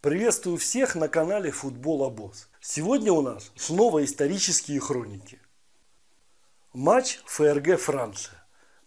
Приветствую всех на канале Футбол Обоз. Сегодня у нас снова исторические хроники. Матч ФРГ Франция.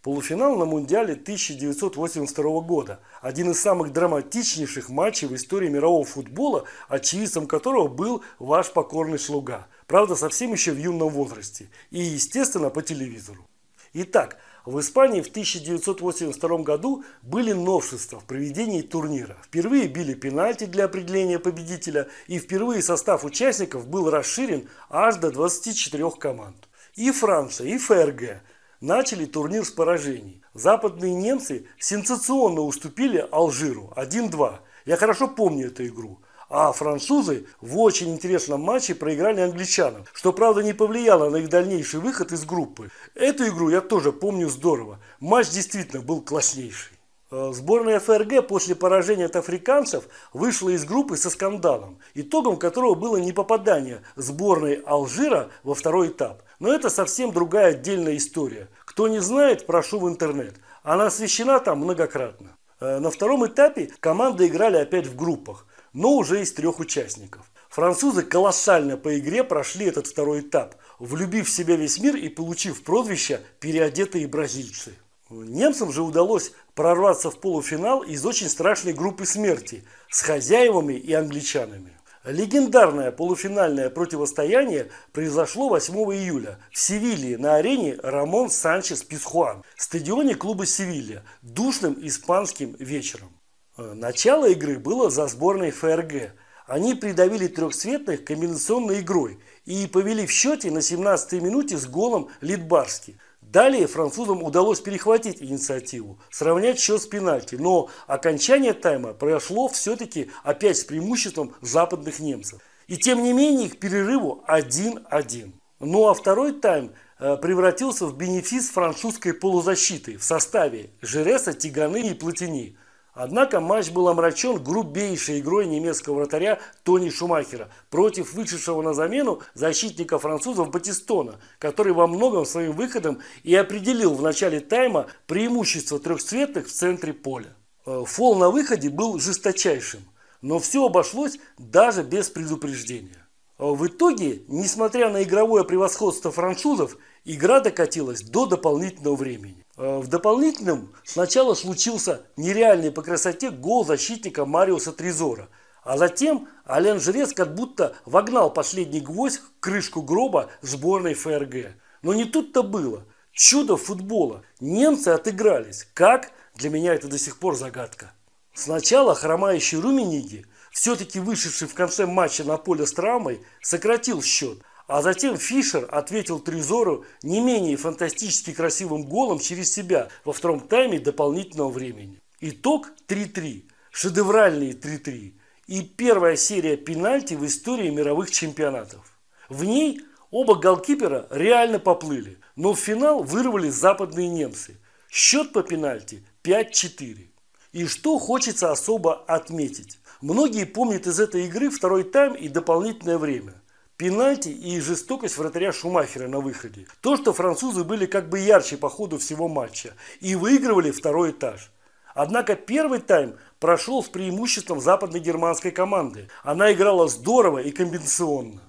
Полуфинал на Мундиале 1982 года. Один из самых драматичнейших матчей в истории мирового футбола, очевидцем которого был ваш покорный слуга. Правда, совсем еще в юном возрасте. И, естественно, по телевизору. Итак, в Испании в 1982 году были новшества в проведении турнира. Впервые били пенальти для определения победителя, и впервые состав участников был расширен аж до 24 команд. И Франция, и ФРГ начали турнир с поражений. Западные немцы сенсационно уступили Алжиру 1-2. Я хорошо помню эту игру. А французы в очень интересном матче проиграли англичанам, что, правда, не повлияло на их дальнейший выход из группы. Эту игру я тоже помню здорово. Матч действительно был класснейший. Э, сборная ФРГ после поражения от африканцев вышла из группы со скандалом, итогом которого было не попадание сборной Алжира во второй этап. Но это совсем другая отдельная история. Кто не знает, прошу в интернет. Она освещена там многократно. Э, на втором этапе команды играли опять в группах но уже из трех участников. Французы колоссально по игре прошли этот второй этап, влюбив в себя весь мир и получив прозвище «переодетые бразильцы». Немцам же удалось прорваться в полуфинал из очень страшной группы смерти с хозяевами и англичанами. Легендарное полуфинальное противостояние произошло 8 июля в Севилье на арене Рамон Санчес Писхуан, стадионе клуба Севилья, душным испанским вечером. Э, начало игры было за сборной ФРГ. Они придавили трехцветных комбинационной игрой и повели в счете на 17-й минуте с голом Литбарски. Далее французам удалось перехватить инициативу, сравнять счет с пенальти, но окончание тайма прошло все-таки опять с преимуществом западных немцев. И тем не менее к перерыву 1-1. Ну а второй тайм э, превратился в бенефис французской полузащиты в составе Жереса, Тиганы и Платини – Однако матч был омрачен грубейшей игрой немецкого вратаря Тони Шумахера против вышедшего на замену защитника французов Батистона, который во многом своим выходом и определил в начале тайма преимущество трехцветных в центре поля. Э, фол на выходе был жесточайшим, но все обошлось даже без предупреждения. Э, в итоге, несмотря на игровое превосходство французов, игра докатилась до дополнительного времени. Э, в дополнительном сначала случился нереальный по красоте гол защитника Мариуса Трезора, а затем Ален Жрец как будто вогнал последний гвоздь в крышку гроба сборной ФРГ. Но не тут-то было. Чудо футбола. Немцы отыгрались. Как? Для меня это до сих пор загадка. Сначала хромающий Румениги – все-таки вышедший в конце матча на поле с травмой, сократил счет. А затем Фишер ответил Тризору не менее фантастически красивым голом через себя во втором тайме дополнительного времени. Итог 3-3. Шедевральные 3-3. И первая серия пенальти в истории мировых чемпионатов. В ней оба голкипера реально поплыли, но в финал вырвали западные немцы. Счет по пенальти 5-4. И что хочется особо отметить. Многие помнят из этой игры второй тайм и дополнительное время. Пенальти и жестокость вратаря Шумахера на выходе. То, что французы были как бы ярче по ходу всего матча и выигрывали второй этаж. Однако первый тайм прошел с преимуществом западно-германской команды. Она играла здорово и комбинационно.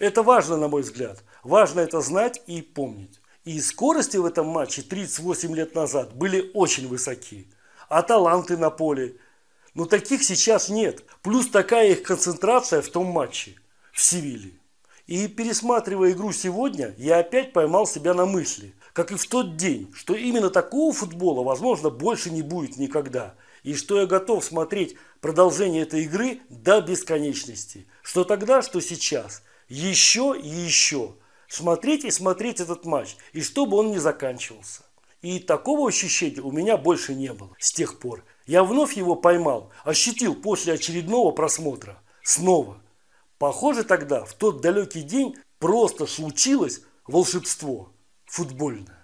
Это важно, на мой взгляд. Важно это знать и помнить. И скорости в этом матче 38 лет назад были очень высоки а таланты на поле. Но ну, таких сейчас нет. Плюс такая их концентрация в том матче в Севиле. И пересматривая игру сегодня, я опять поймал себя на мысли, как и в тот день, что именно такого футбола, возможно, больше не будет никогда. И что я готов смотреть продолжение этой игры до бесконечности. Что тогда, что сейчас. Еще и еще. Смотреть и смотреть этот матч. И чтобы он не заканчивался. И такого ощущения у меня больше не было с тех пор. Я вновь его поймал, ощутил после очередного просмотра. Снова. Похоже тогда, в тот далекий день просто случилось волшебство футбольное.